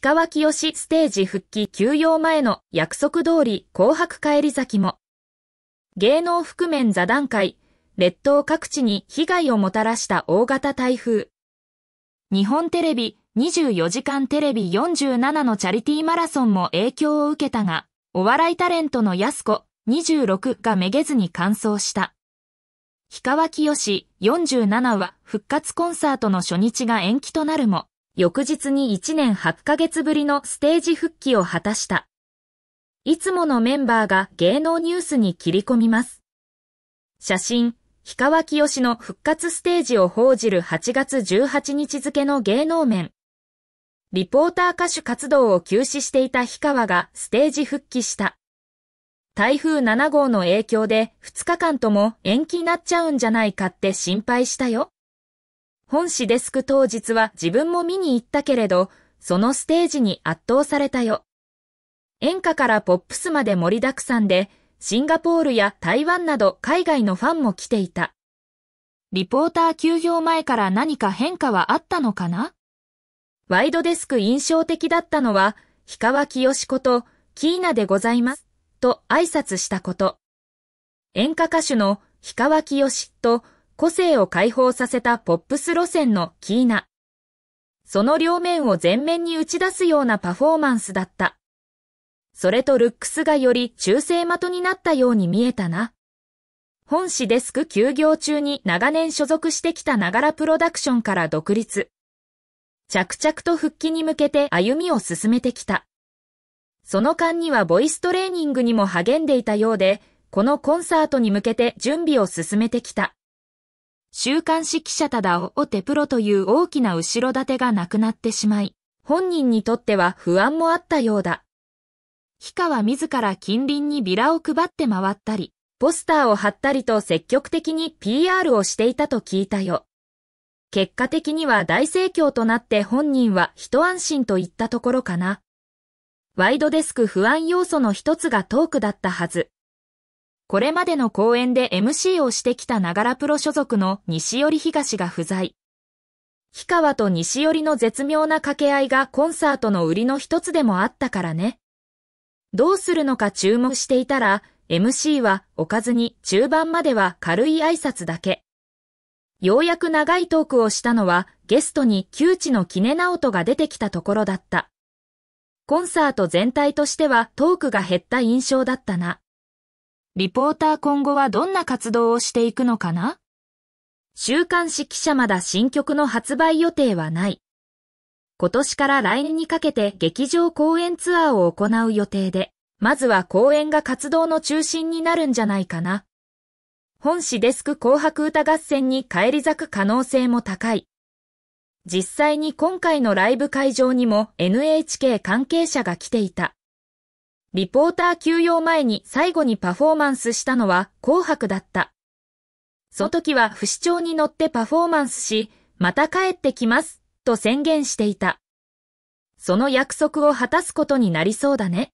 氷川きよしステージ復帰休養前の約束通り紅白帰り咲きも、芸能覆面座談会、列島各地に被害をもたらした大型台風。日本テレビ24時間テレビ47のチャリティーマラソンも影響を受けたが、お笑いタレントのす子26がめげずに完走した。氷川きよし47は復活コンサートの初日が延期となるも、翌日に1年8ヶ月ぶりのステージ復帰を果たした。いつものメンバーが芸能ニュースに切り込みます。写真、氷川きよしの復活ステージを報じる8月18日付の芸能面。リポーター歌手活動を休止していた氷川がステージ復帰した。台風7号の影響で2日間とも延期になっちゃうんじゃないかって心配したよ。本誌デスク当日は自分も見に行ったけれど、そのステージに圧倒されたよ。演歌からポップスまで盛りだくさんで、シンガポールや台湾など海外のファンも来ていた。リポーター休業前から何か変化はあったのかなワイドデスク印象的だったのは、氷川きよしこと、キーナでございます、と挨拶したこと。演歌歌手の氷川きよしと、個性を解放させたポップス路線のキーナ。その両面を前面に打ち出すようなパフォーマンスだった。それとルックスがより中性的になったように見えたな。本誌デスク休業中に長年所属してきたながらプロダクションから独立。着々と復帰に向けて歩みを進めてきた。その間にはボイストレーニングにも励んでいたようで、このコンサートに向けて準備を進めてきた。週刊誌記者ただお、追てプロという大きな後ろ盾がなくなってしまい、本人にとっては不安もあったようだ。ヒカは自ら近隣にビラを配って回ったり、ポスターを貼ったりと積極的に PR をしていたと聞いたよ。結果的には大盛況となって本人は一安心といったところかな。ワイドデスク不安要素の一つがトークだったはず。これまでの公演で MC をしてきたながらプロ所属の西寄り東が不在。氷川と西寄りの絶妙な掛け合いがコンサートの売りの一つでもあったからね。どうするのか注目していたら、MC はおかずに中盤までは軽い挨拶だけ。ようやく長いトークをしたのはゲストに窮地のキネナオトが出てきたところだった。コンサート全体としてはトークが減った印象だったな。リポーター今後はどんな活動をしていくのかな週刊誌記者まだ新曲の発売予定はない。今年から来年にかけて劇場公演ツアーを行う予定で、まずは公演が活動の中心になるんじゃないかな。本誌デスク紅白歌合戦に返り咲く可能性も高い。実際に今回のライブ会場にも NHK 関係者が来ていた。リポーター休養前に最後にパフォーマンスしたのは紅白だった。その時は不死鳥に乗ってパフォーマンスし、また帰ってきます、と宣言していた。その約束を果たすことになりそうだね。